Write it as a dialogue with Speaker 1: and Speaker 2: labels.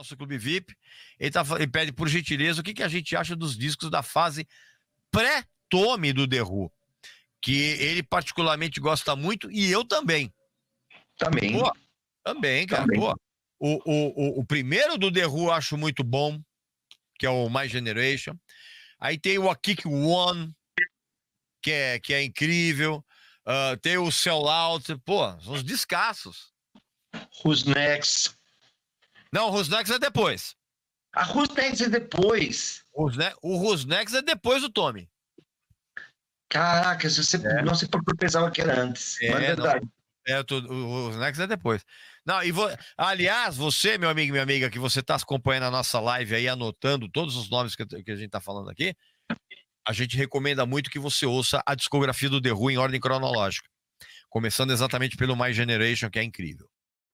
Speaker 1: nosso Clube VIP. Ele, tá, ele pede, por gentileza, o que, que a gente acha dos discos da fase pré-tome do Derru que ele particularmente gosta muito e eu também. Também. também, cara. Também. o, o, o, primeiro do Derru eu acho muito bom, que é o My Generation. Aí tem o A Kick One, que é, que é incrível. Uh, tem o Sell Out. Pô, são os descassos. Who's Next? Não, o Rusnex é depois. A Rusnex é depois. O Rusnex é depois do Tommy.
Speaker 2: Caraca, se você, é. nossa, eu pensava que era antes. É, é verdade.
Speaker 1: Não. É, tu, o, Rusnex é depois. Não, e vo, aliás, você, meu amigo e minha amiga, que você está acompanhando a nossa live aí, anotando todos os nomes que, que a gente está falando aqui, a gente recomenda muito que você ouça a discografia do The Who em ordem cronológica. Começando exatamente pelo My Generation, que é incrível.